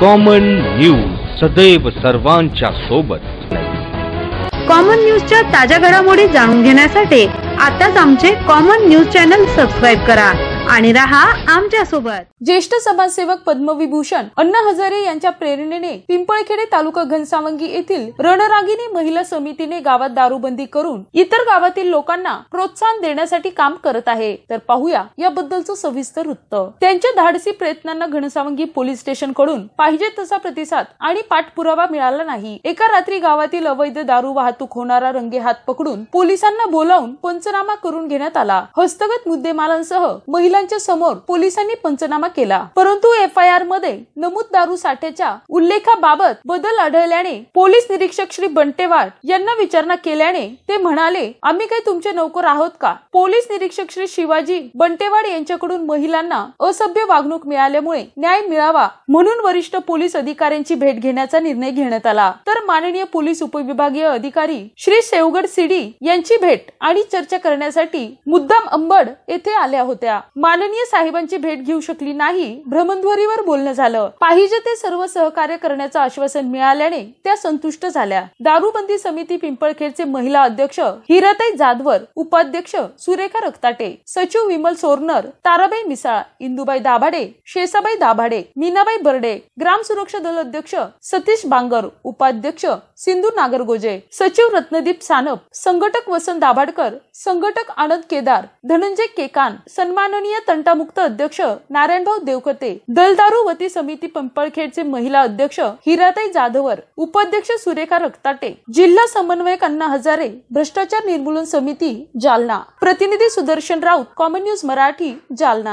common news सदैव सर्वांच्या सोबत कॉमन न्यूज न्यूजच्या ताज्या घडामोडी जाणून घेण्यासाठी आताच आमचे कॉमन न्यूज चॅनल सबस्क्राईब करा आणि रहा आमच्या सोबत ज्येष्ठ समाजसेवक पद्मविभूषण अण्णा हजारे यांच्या प्रेरणेने पिंपळखेडे तालुका घनसावंगी येथील रणरागिनी महिला समितीने गावात दारूबंदी करून इतर गावातील लोकांना प्रोत्साहन देण्यासाठी काम करत आहे तर पाहूया याबद्दलचं सविस्तर वृत्त त्यांच्या धाडसी प्रयत्नांना घनसावंगी पोलीस स्टेशन कडून पाहिजे तसा प्रतिसाद आणि पाठपुरावा मिळाला नाही एका रात्री गावातील अवैध दारू वाहतूक होणारा रंगे हात पकडून पोलिसांना बोलावून पंचनामा करून घेण्यात आला हस्तगत मुद्देमालांसह महिला वकिलांच्या समोर पोलिसांनी पंचनामा केला परंतु एफ आय आर मध्ये नमूद दारू साठ्याच्या उल्लेखाबाबत बदल आढळल्याने पोलीस निरीक्षक श्री बंटेवार यांना विचारणा केल्याने ते म्हणाले आम्ही काही तुमचे नोकर आहोत का पोलीस निरीक्षक श्री शिवाजी बंटेवाड यांच्याकडून महिलांना असभ्य वागणूक मिळाल्यामुळे न्याय मिळावा म्हणून वरिष्ठ पोलीस अधिकाऱ्यांची भेट घेण्याचा निर्णय घेण्यात आला तर माननीय पोलीस उपविभागीय अधिकारी श्री शेवगड सिडी यांची भेट आणि चर्चा करण्यासाठी मुद्दाम अंबड येथे आल्या होत्या माननीय साहेबांची भेट घेऊ शकली नाही भ्रमणध्वरीवर बोलणं झालं पाहिजे ते सर्व सहकार्य करण्याचं आश्वासन मिळाल्याने त्या संतुष्ट झाल्या दारूबंदी समिती पिंपळखेरचे महिला अध्यक्ष हिराताई जाधवर उपाध्यक्ष सुरेखा रक्ताटे सचिव विमल सोरनर ताराबाई मिसाळ इंदुबाई दाभाडे शेसाबाई दाभाडे मीनाबाई बर्डे ग्राम सुरक्षा दल अध्यक्ष सतीश बांगर उपाध्यक्ष सिंधू नागरगोजे सचिव रत्नदीप सानप संघटक वसंत दाभाडकर संघटक आनंद केदार धनंजय केकान सन्माननीय तंटामुक्त अध्यक्ष नारायणभाऊ देवकते दलदारू वती समिती पिंपळखेडचे महिला अध्यक्ष हिराताई जाधवर उपाध्यक्ष सुरेखा रक्ताटे जिल्हा समन्वयक अण्णा हजारे भ्रष्टाचार निर्मूलन समिती जालना प्रतिनिधी सुदर्शन राऊत कॉमन न्यूज मराठी जालना